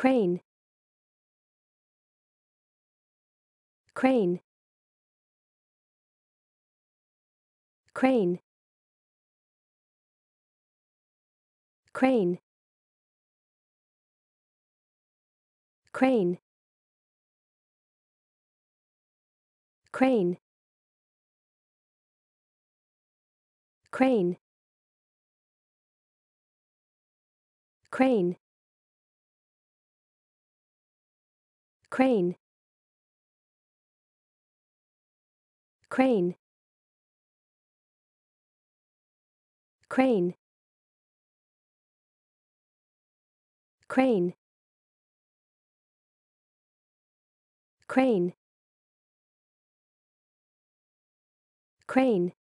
crane crane crane crane crane crane crane crane crane crane crane crane crane crane